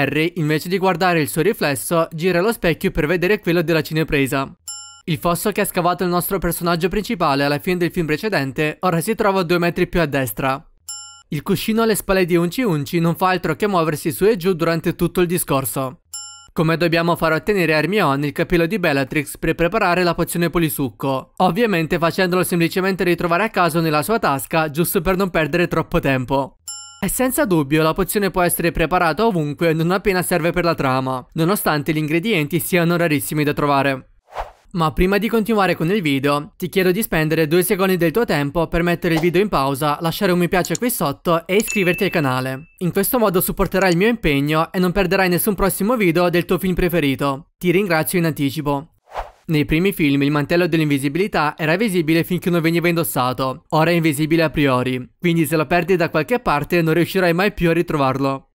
Harry, invece di guardare il suo riflesso, gira lo specchio per vedere quello della cinepresa. Il fosso che ha scavato il nostro personaggio principale alla fine del film precedente ora si trova due metri più a destra. Il cuscino alle spalle di Unci Unci non fa altro che muoversi su e giù durante tutto il discorso. Come dobbiamo far ottenere a Hermione il capello di Bellatrix per preparare la pozione polisucco, ovviamente facendolo semplicemente ritrovare a caso nella sua tasca giusto per non perdere troppo tempo. E senza dubbio la pozione può essere preparata ovunque non appena serve per la trama, nonostante gli ingredienti siano rarissimi da trovare. Ma prima di continuare con il video, ti chiedo di spendere due secondi del tuo tempo per mettere il video in pausa, lasciare un mi piace qui sotto e iscriverti al canale. In questo modo supporterai il mio impegno e non perderai nessun prossimo video del tuo film preferito. Ti ringrazio in anticipo. Nei primi film il mantello dell'invisibilità era visibile finché non veniva indossato, ora è invisibile a priori, quindi se lo perdi da qualche parte non riuscirai mai più a ritrovarlo.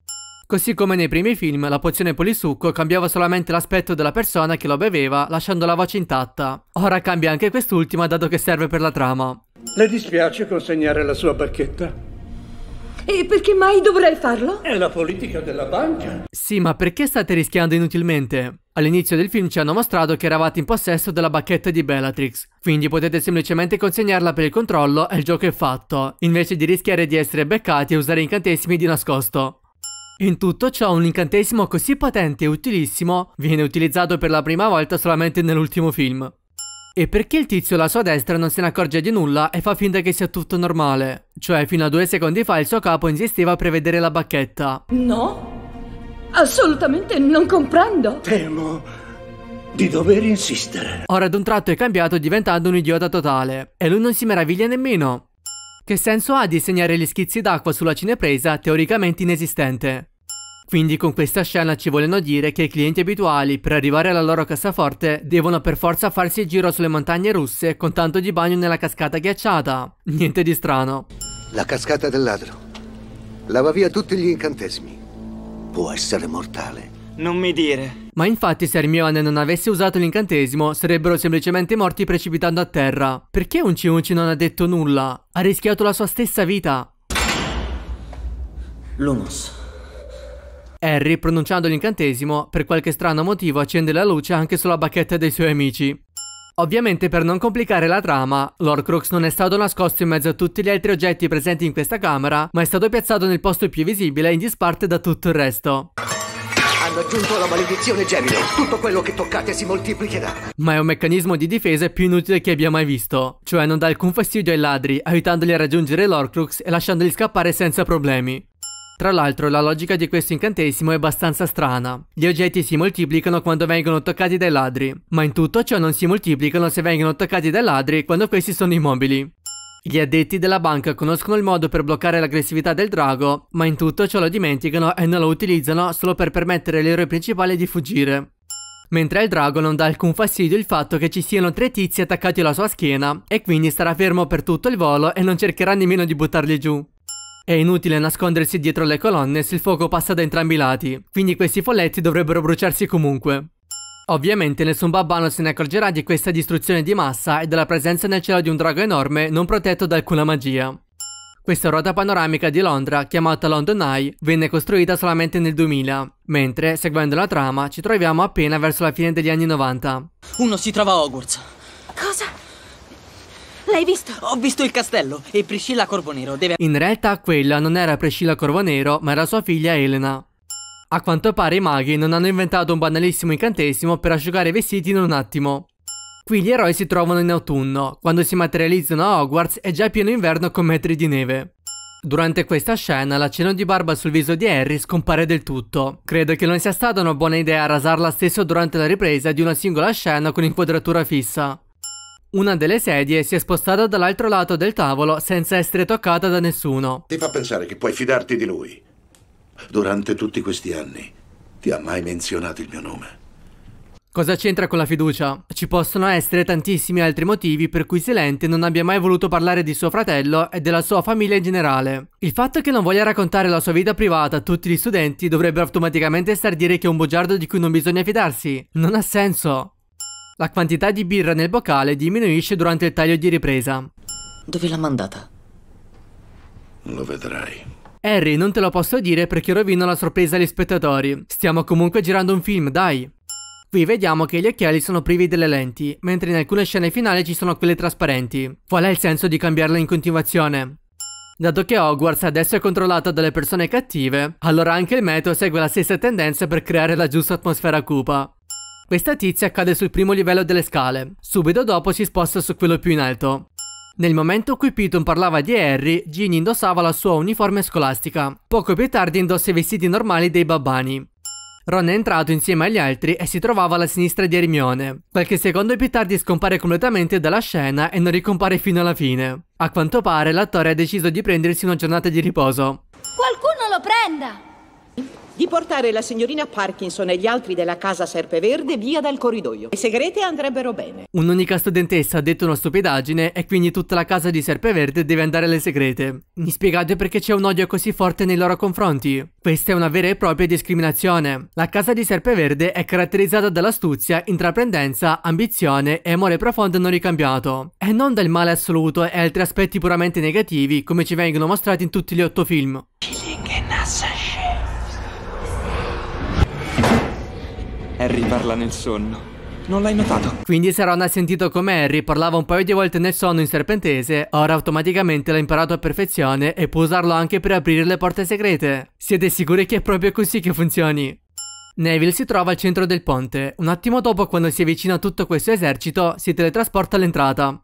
Così come nei primi film, la pozione polisucco cambiava solamente l'aspetto della persona che lo beveva, lasciando la voce intatta. Ora cambia anche quest'ultima, dato che serve per la trama. Le dispiace consegnare la sua bacchetta? E perché mai dovrei farlo? È la politica della banca. Sì, ma perché state rischiando inutilmente? All'inizio del film ci hanno mostrato che eravate in possesso della bacchetta di Bellatrix, quindi potete semplicemente consegnarla per il controllo e il gioco è fatto, invece di rischiare di essere beccati e usare incantesimi di nascosto. In tutto ciò un incantesimo così potente e utilissimo viene utilizzato per la prima volta solamente nell'ultimo film. E perché il tizio alla sua destra non se ne accorge di nulla e fa finta che sia tutto normale? Cioè, fino a due secondi fa il suo capo insisteva a prevedere la bacchetta. No, assolutamente non comprendo. Temo di dover insistere. Ora ad un tratto è cambiato diventando un idiota totale. E lui non si meraviglia nemmeno. Che senso ha disegnare gli schizzi d'acqua sulla cinepresa teoricamente inesistente? Quindi con questa scena ci vogliono dire che i clienti abituali per arrivare alla loro cassaforte devono per forza farsi il giro sulle montagne russe con tanto di bagno nella cascata ghiacciata. Niente di strano. La cascata del ladro. Lava via tutti gli incantesimi. Può essere mortale. Non mi dire. Ma infatti se Hermione non avesse usato l'incantesimo sarebbero semplicemente morti precipitando a terra. Perché Uncinucci non ha detto nulla? Ha rischiato la sua stessa vita. Lumos. Harry, pronunciando l'incantesimo, per qualche strano motivo accende la luce anche sulla bacchetta dei suoi amici. Ovviamente per non complicare la trama, l'Orcrux non è stato nascosto in mezzo a tutti gli altri oggetti presenti in questa camera, ma è stato piazzato nel posto più visibile in disparte da tutto il resto. Hanno aggiunto la maledizione gemino, tutto quello che toccate si moltiplicherà. Ma è un meccanismo di difesa più inutile che abbia mai visto, cioè non dà alcun fastidio ai ladri, aiutandoli a raggiungere l'Orcrux e lasciandoli scappare senza problemi. Tra l'altro la logica di questo incantesimo è abbastanza strana. Gli oggetti si moltiplicano quando vengono toccati dai ladri, ma in tutto ciò non si moltiplicano se vengono toccati dai ladri quando questi sono immobili. Gli addetti della banca conoscono il modo per bloccare l'aggressività del drago, ma in tutto ciò lo dimenticano e non lo utilizzano solo per permettere all'eroe principale di fuggire. Mentre al drago non dà alcun fastidio il fatto che ci siano tre tizi attaccati alla sua schiena e quindi starà fermo per tutto il volo e non cercherà nemmeno di buttarli giù. È inutile nascondersi dietro le colonne se il fuoco passa da entrambi i lati, quindi questi folletti dovrebbero bruciarsi comunque. Ovviamente nessun babbano se ne accorgerà di questa distruzione di massa e della presenza nel cielo di un drago enorme non protetto da alcuna magia. Questa ruota panoramica di Londra, chiamata London Eye, venne costruita solamente nel 2000, mentre, seguendo la trama, ci troviamo appena verso la fine degli anni 90. Uno si trova a Hogwarts. Cosa? l'hai visto? Ho visto il castello e Priscilla Corbonero deve... In realtà quella non era Priscilla Corbonero, ma era sua figlia Elena. A quanto pare i maghi non hanno inventato un banalissimo incantesimo per asciugare i vestiti in un attimo. Qui gli eroi si trovano in autunno, quando si materializzano a Hogwarts è già pieno inverno con metri di neve. Durante questa scena l'accenno di barba sul viso di Harry scompare del tutto. Credo che non sia stata una buona idea rasarla stesso durante la ripresa di una singola scena con inquadratura fissa. Una delle sedie si è spostata dall'altro lato del tavolo senza essere toccata da nessuno. Ti fa pensare che puoi fidarti di lui. Durante tutti questi anni ti ha mai menzionato il mio nome. Cosa c'entra con la fiducia? Ci possono essere tantissimi altri motivi per cui Silente non abbia mai voluto parlare di suo fratello e della sua famiglia in generale. Il fatto che non voglia raccontare la sua vita privata a tutti gli studenti dovrebbe automaticamente star dire che è un bugiardo di cui non bisogna fidarsi. Non ha senso. La quantità di birra nel boccale diminuisce durante il taglio di ripresa. Dove l'ha mandata? Lo vedrai. Harry, non te lo posso dire perché rovino la sorpresa agli spettatori. Stiamo comunque girando un film, dai. Qui vediamo che gli occhiali sono privi delle lenti, mentre in alcune scene finali ci sono quelle trasparenti. Qual è il senso di cambiarle in continuazione? Dato che Hogwarts adesso è controllata dalle persone cattive, allora anche il meteo segue la stessa tendenza per creare la giusta atmosfera cupa. Questa tizia cade sul primo livello delle scale, subito dopo si sposta su quello più in alto. Nel momento in cui Piton parlava di Harry, Ginny indossava la sua uniforme scolastica. Poco più tardi indossa i vestiti normali dei babbani. Ron è entrato insieme agli altri e si trovava alla sinistra di Hermione. Qualche secondo più tardi scompare completamente dalla scena e non ricompare fino alla fine. A quanto pare l'attore ha deciso di prendersi una giornata di riposo. Qualcuno lo prenda! di portare la signorina Parkinson e gli altri della casa Serpeverde via dal corridoio. Le segrete andrebbero bene. Un'unica studentessa ha detto una stupidaggine e quindi tutta la casa di Serpeverde deve andare alle segrete. Mi spiegate perché c'è un odio così forte nei loro confronti? Questa è una vera e propria discriminazione. La casa di Serpeverde è caratterizzata dall'astuzia, intraprendenza, ambizione e amore profondo non ricambiato. E non dal male assoluto e altri aspetti puramente negativi come ci vengono mostrati in tutti gli otto film. Killing and a Harry parla nel sonno. Non l'hai notato? Quindi se Ron ha sentito come Harry parlava un paio di volte nel sonno in serpentese, ora automaticamente l'ha imparato a perfezione e può usarlo anche per aprire le porte segrete. Siete sicuri che è proprio così che funzioni? Neville si trova al centro del ponte. Un attimo dopo, quando si avvicina a tutto questo esercito, si teletrasporta all'entrata.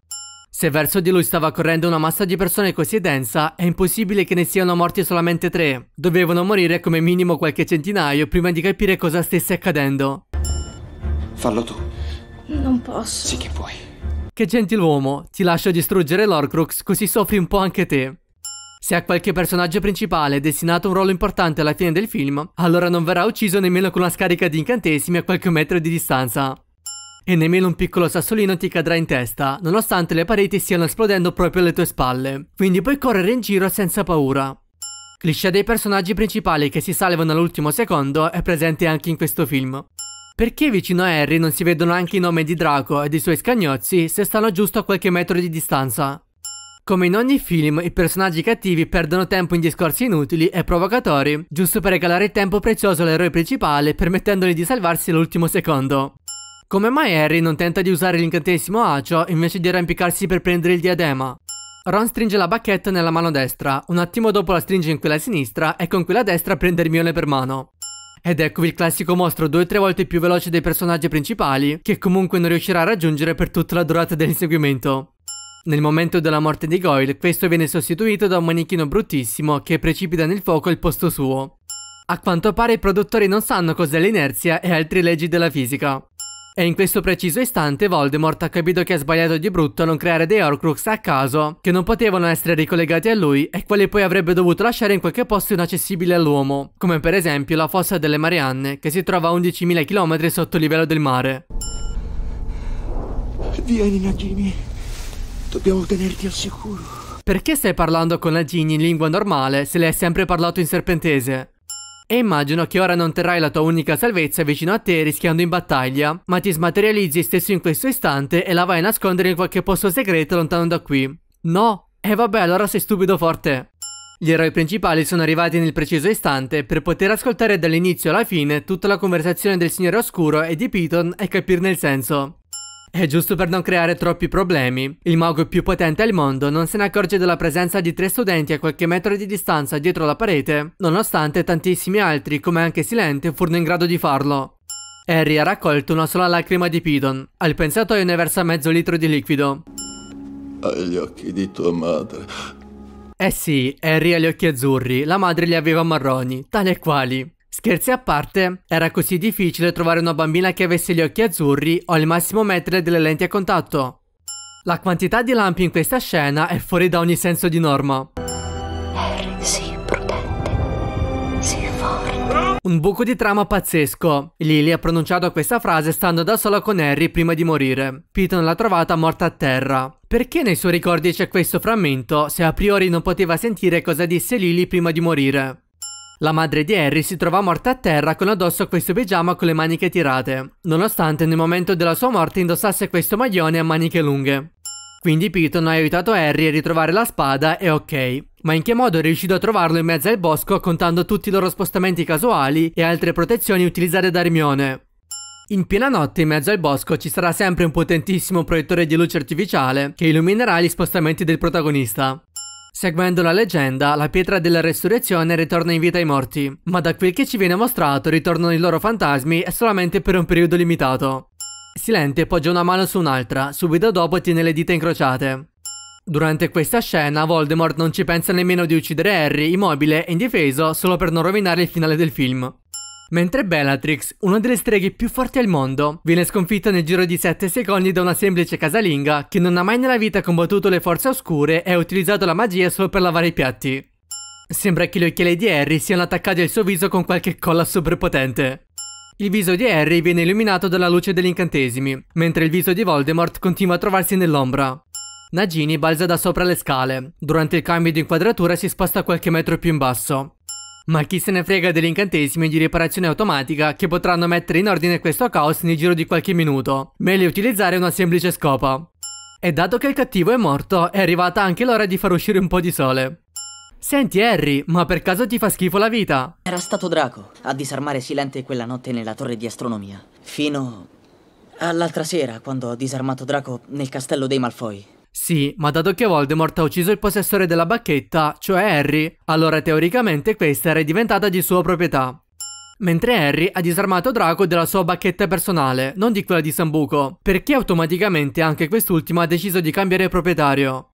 Se verso di lui stava correndo una massa di persone così densa, è impossibile che ne siano morti solamente tre. Dovevano morire come minimo qualche centinaio prima di capire cosa stesse accadendo. Fallo tu. Non posso. Sì che puoi. Che gentiluomo, ti lascio distruggere l'Orcrux così soffri un po' anche te. Se a qualche personaggio principale è destinato un ruolo importante alla fine del film, allora non verrà ucciso nemmeno con una scarica di incantesimi a qualche metro di distanza. E nemmeno un piccolo sassolino ti cadrà in testa, nonostante le pareti stiano esplodendo proprio alle tue spalle, quindi puoi correre in giro senza paura. Cliché dei personaggi principali che si salvano all'ultimo secondo è presente anche in questo film. Perché vicino a Harry non si vedono anche i nomi di Draco e dei suoi scagnozzi se stanno giusto a qualche metro di distanza? Come in ogni film, i personaggi cattivi perdono tempo in discorsi inutili e provocatori, giusto per regalare tempo prezioso all'eroe principale permettendogli di salvarsi all'ultimo secondo. Come mai Harry non tenta di usare l'incantesimo Acio invece di arrampicarsi per prendere il diadema? Ron stringe la bacchetta nella mano destra, un attimo dopo la stringe in quella sinistra e con quella destra prende il Hermione per mano. Ed eccovi il classico mostro due o tre volte più veloce dei personaggi principali, che comunque non riuscirà a raggiungere per tutta la durata dell'inseguimento. Nel momento della morte di Goyle, questo viene sostituito da un manichino bruttissimo che precipita nel fuoco al posto suo. A quanto pare i produttori non sanno cos'è l'inerzia e altre leggi della fisica. E in questo preciso istante Voldemort ha capito che ha sbagliato di brutto a non creare dei Horcrux a caso, che non potevano essere ricollegati a lui e quali poi avrebbe dovuto lasciare in qualche posto inaccessibile all'uomo, come per esempio la fossa delle Marianne, che si trova a 11.000 km sotto il livello del mare. Vieni Nagini, dobbiamo tenerti al sicuro. Perché stai parlando con Nagini in lingua normale se le hai sempre parlato in serpentese? E immagino che ora non terrai la tua unica salvezza vicino a te rischiando in battaglia, ma ti smaterializzi stesso in questo istante e la vai a nascondere in qualche posto segreto lontano da qui. No! E eh, vabbè, allora sei stupido forte. Gli eroi principali sono arrivati nel preciso istante per poter ascoltare dall'inizio alla fine tutta la conversazione del Signore Oscuro e di Piton e capirne il senso. E giusto per non creare troppi problemi, il mago più potente al mondo non se ne accorge della presenza di tre studenti a qualche metro di distanza dietro la parete, nonostante tantissimi altri, come anche Silente, furono in grado di farlo. Harry ha raccolto una sola lacrima di Pidon. Al pensatoio ne versa mezzo litro di liquido. Hai gli occhi di tua madre. Eh sì, Harry ha gli occhi azzurri, la madre li aveva marroni, tali e quali. Scherzi a parte, era così difficile trovare una bambina che avesse gli occhi azzurri o al massimo mettere delle lenti a contatto. La quantità di lampi in questa scena è fuori da ogni senso di norma. Harry, sii prudente, sii forte. Un buco di trama pazzesco. Lily ha pronunciato questa frase stando da sola con Harry prima di morire. Piton l'ha trovata morta a terra. Perché nei suoi ricordi c'è questo frammento se a priori non poteva sentire cosa disse Lily prima di morire? La madre di Harry si trovò morta a terra con addosso questo pigiama con le maniche tirate, nonostante nel momento della sua morte indossasse questo maglione a maniche lunghe. Quindi Piton ha aiutato Harry a ritrovare la spada e ok. Ma in che modo è riuscito a trovarlo in mezzo al bosco contando tutti i loro spostamenti casuali e altre protezioni utilizzate da Hermione? In piena notte in mezzo al bosco ci sarà sempre un potentissimo proiettore di luce artificiale che illuminerà gli spostamenti del protagonista. Seguendo la leggenda, la pietra della resurrezione ritorna in vita ai morti, ma da quel che ci viene mostrato ritornano i loro fantasmi solamente per un periodo limitato. Silente poggia una mano su un'altra, subito dopo tiene le dita incrociate. Durante questa scena Voldemort non ci pensa nemmeno di uccidere Harry, immobile e indifeso, solo per non rovinare il finale del film. Mentre Bellatrix, una delle streghe più forti al mondo, viene sconfitta nel giro di 7 secondi da una semplice casalinga che non ha mai nella vita combattuto le forze oscure e ha utilizzato la magia solo per lavare i piatti. Sembra che gli occhiali di Harry siano attaccati al suo viso con qualche colla superpotente. Il viso di Harry viene illuminato dalla luce degli incantesimi, mentre il viso di Voldemort continua a trovarsi nell'ombra. Nagini balza da sopra le scale. Durante il cambio di inquadratura si sposta qualche metro più in basso. Ma chi se ne frega degli incantesimi di riparazione automatica che potranno mettere in ordine questo caos nel giro di qualche minuto. Meglio utilizzare una semplice scopa. E dato che il cattivo è morto, è arrivata anche l'ora di far uscire un po' di sole. Senti Harry, ma per caso ti fa schifo la vita? Era stato Draco a disarmare Silente quella notte nella torre di astronomia. Fino all'altra sera, quando ho disarmato Draco nel castello dei Malfoy. Sì, ma dato che Voldemort ha ucciso il possessore della bacchetta, cioè Harry, allora teoricamente questa era diventata di sua proprietà. Mentre Harry ha disarmato Draco della sua bacchetta personale, non di quella di Sambuco, perché automaticamente anche quest'ultimo ha deciso di cambiare proprietario.